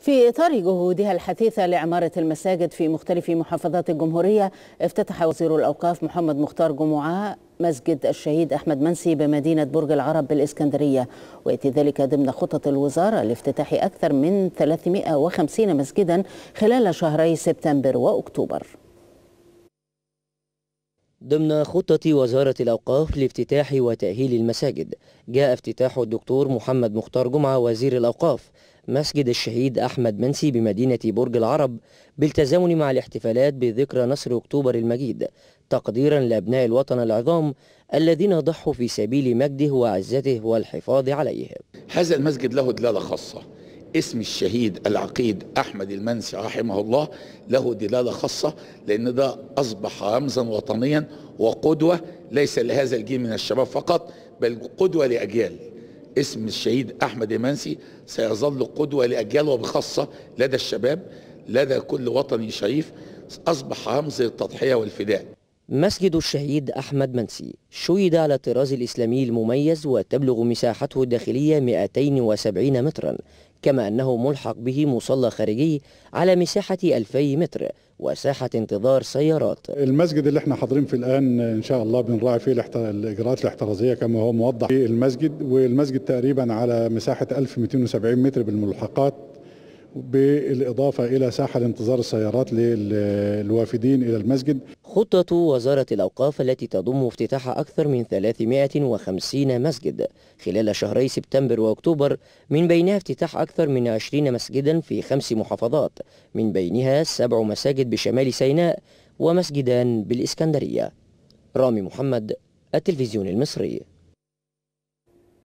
في إطار جهودها الحثيثة لعمارة المساجد في مختلف محافظات الجمهورية افتتح وزير الأوقاف محمد مختار جمعة مسجد الشهيد أحمد منسي بمدينة برج العرب بالإسكندرية ويأتي ذلك ضمن خطط الوزارة لافتتاح أكثر من 350 مسجدا خلال شهري سبتمبر وأكتوبر ضمن خطة وزارة الأوقاف لافتتاح وتأهيل المساجد جاء افتتاح الدكتور محمد مختار جمعة وزير الأوقاف مسجد الشهيد أحمد منسي بمدينة برج العرب بالتزامن مع الاحتفالات بذكرى نصر أكتوبر المجيد تقديرا لأبناء الوطن العظام الذين ضحوا في سبيل مجده وعزته والحفاظ عليه هذا المسجد له دلالة خاصة اسم الشهيد العقيد أحمد المنسي رحمه الله له دلالة خاصة لأن ده أصبح رمزا وطنيا وقدوة ليس لهذا الجيل من الشباب فقط بل قدوة لأجيال اسم الشهيد أحمد المنسي سيظل قدوة لأجيال وبخاصة لدى الشباب لدى كل وطني شريف أصبح رمز التضحية والفداء مسجد الشهيد أحمد منسي شيد على الطراز الإسلامي المميز وتبلغ مساحته الداخلية 270 مترا كما أنه ملحق به مصلى خارجي على مساحة 2000 متر وساحة انتظار سيارات المسجد اللي احنا حاضرين فيه الآن إن شاء الله بنراعي فيه الإجراءات الاحترازية كما هو موضح في المسجد والمسجد تقريبا على مساحة 1270 متر بالملحقات بالإضافة إلى ساحة انتظار السيارات للوافدين إلى المسجد خطة وزارة الأوقاف التي تضم افتتاح أكثر من 350 مسجد خلال شهري سبتمبر وأكتوبر من بينها افتتاح أكثر من 20 مسجدا في خمس محافظات من بينها سبع مساجد بشمال سيناء ومسجدان بالإسكندرية رامي محمد التلفزيون المصري